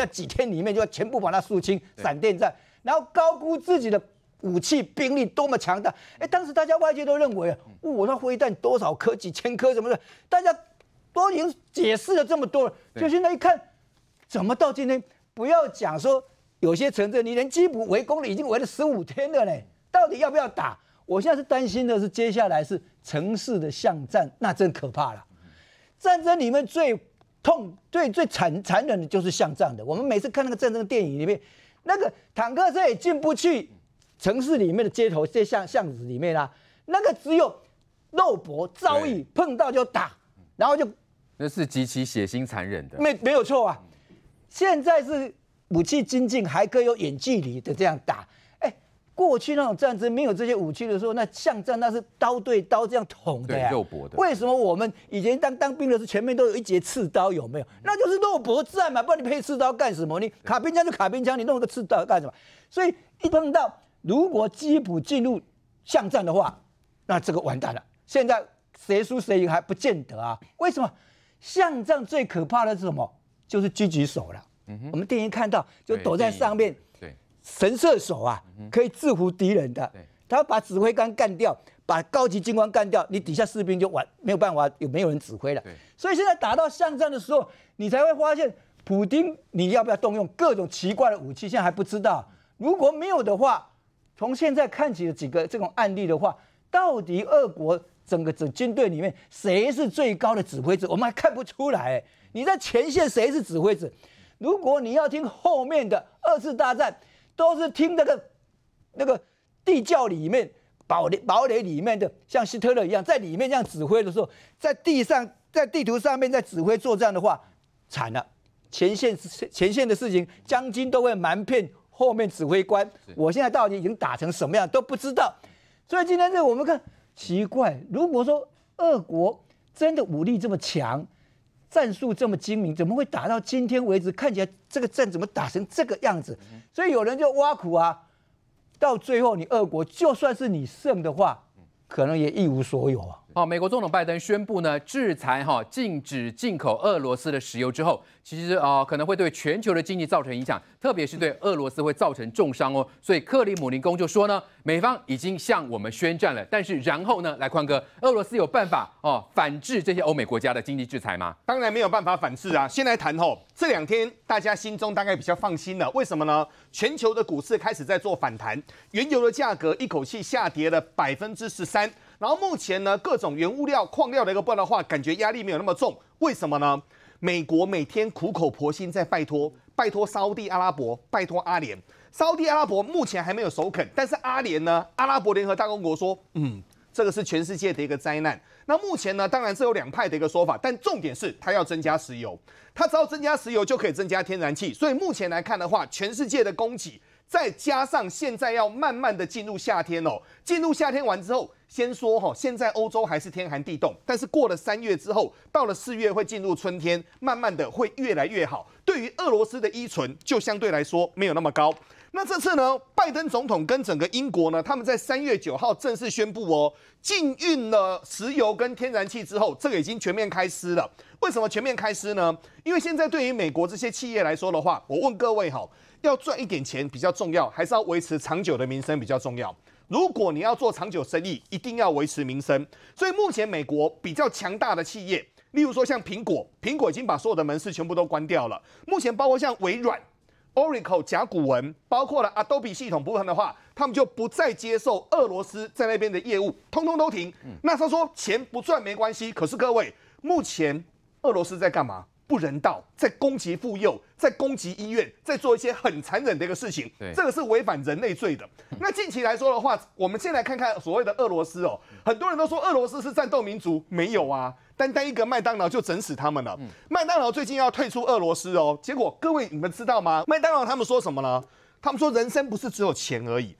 在几天里面就要全部把它肃清，闪电战，然后高估自己的武器兵力多么强大。哎，当时大家外界都认为，我那飞弹多少颗，几千颗什么的，大家都已经解释了这么多了。就现在一看，怎么到今天，不要讲说有些城镇，你连基辅围攻了，已经围了十五天了嘞，到底要不要打？我现在是担心的是，接下来是城市的巷战，那真可怕了。战争里面最痛最最残残忍的就是像这样的，我们每次看那个战争电影里面，那个坦克车也进不去城市里面的街头这巷巷子里面啦，那个只有肉搏遭遇碰到就打，然后就那是极其血腥残忍的，没没有错啊。现在是武器精进，还可以有远距离的这样打。过去那种战争没有这些武器的时候，那巷战那是刀对刀这样捅的呀，肉搏的。为什么我们以前当当兵的候，前面都有一节刺刀，有没有？那就是肉搏战嘛，不然你配刺刀干什么？你卡冰枪就卡冰枪，你弄个刺刀干什么？所以一碰到如果吉普进入巷战的话，那这个完蛋了。现在谁输谁赢还不见得啊？为什么巷战最可怕的是什么？就是狙击手了。嗯我们电影看到就躲在上面。对。神射手啊，可以制服敌人的。他把指挥官干掉，把高级军官干掉，你底下士兵就完，没有办法，有没有人指挥了？所以现在打到巷战的时候，你才会发现，普京，你要不要动用各种奇怪的武器？现在还不知道。如果没有的话，从现在看起的几个这种案例的话，到底俄国整个整军队里面谁是最高的指挥者，我们还看不出来。你在前线谁是指挥者？如果你要听后面的二次大战。都是听那个那个地窖里面堡垒堡垒里面的，像希特勒一样，在里面这样指挥的时候，在地上在地图上面在指挥作战的话，惨了！前线前线的事情，将军都会瞒骗后面指挥官。我现在到底已经打成什么样都不知道，所以今天这我们看奇怪。如果说俄国真的武力这么强，战术这么精明，怎么会打到今天为止？看起来这个战怎么打成这个样子？所以有人就挖苦啊，到最后你二国就算是你胜的话，可能也一无所有啊。哦，美国总统拜登宣布呢，制裁哈，禁止进口俄罗斯的石油之后，其实啊，可能会对全球的经济造成影响，特别是对俄罗斯会造成重伤哦。所以克里姆林宫就说呢，美方已经向我们宣战了。但是然后呢，来宽哥，俄罗斯有办法哦，反制这些欧美国家的经济制裁吗？当然没有办法反制啊。先来谈吼，这两天大家心中大概比较放心了，为什么呢？全球的股市开始在做反弹，原油的价格一口气下跌了百分之十三。然后目前呢，各种原物料、矿料的一个报道的话，感觉压力没有那么重。为什么呢？美国每天苦口婆心在拜托、拜托沙地阿拉伯、拜托阿联。沙地阿拉伯目前还没有首肯，但是阿联呢，阿拉伯联合大公国说，嗯，这个是全世界的一个灾难。那目前呢，当然是有两派的一个说法，但重点是它要增加石油，它只要增加石油就可以增加天然气。所以目前来看的话，全世界的供给。再加上现在要慢慢的进入夏天哦，进入夏天完之后，先说哈，现在欧洲还是天寒地冻，但是过了三月之后，到了四月会进入春天，慢慢的会越来越好。对于俄罗斯的依存就相对来说没有那么高。那这次呢？拜登总统跟整个英国呢，他们在三月九号正式宣布哦，禁运了石油跟天然气之后，这个已经全面开撕了。为什么全面开撕呢？因为现在对于美国这些企业来说的话，我问各位哈，要赚一点钱比较重要，还是要维持长久的民生比较重要？如果你要做长久生意，一定要维持民生。所以目前美国比较强大的企业，例如说像苹果，苹果已经把所有的门市全部都关掉了。目前包括像微软。Oracle 甲骨文包括了 Adobe 系统部分的话，他们就不再接受俄罗斯在那边的业务，通通都停。那他说钱不赚没关系，可是各位，目前俄罗斯在干嘛？不人道，在攻击妇幼，在攻击医院，在做一些很残忍的一个事情。这个是违反人类罪的。那近期来说的话，我们先来看看所谓的俄罗斯哦。很多人都说俄罗斯是战斗民族，没有啊，单单一个麦当劳就整死他们了。麦当劳最近要退出俄罗斯哦，结果各位你们知道吗？麦当劳他们说什么呢？他们说人生不是只有钱而已。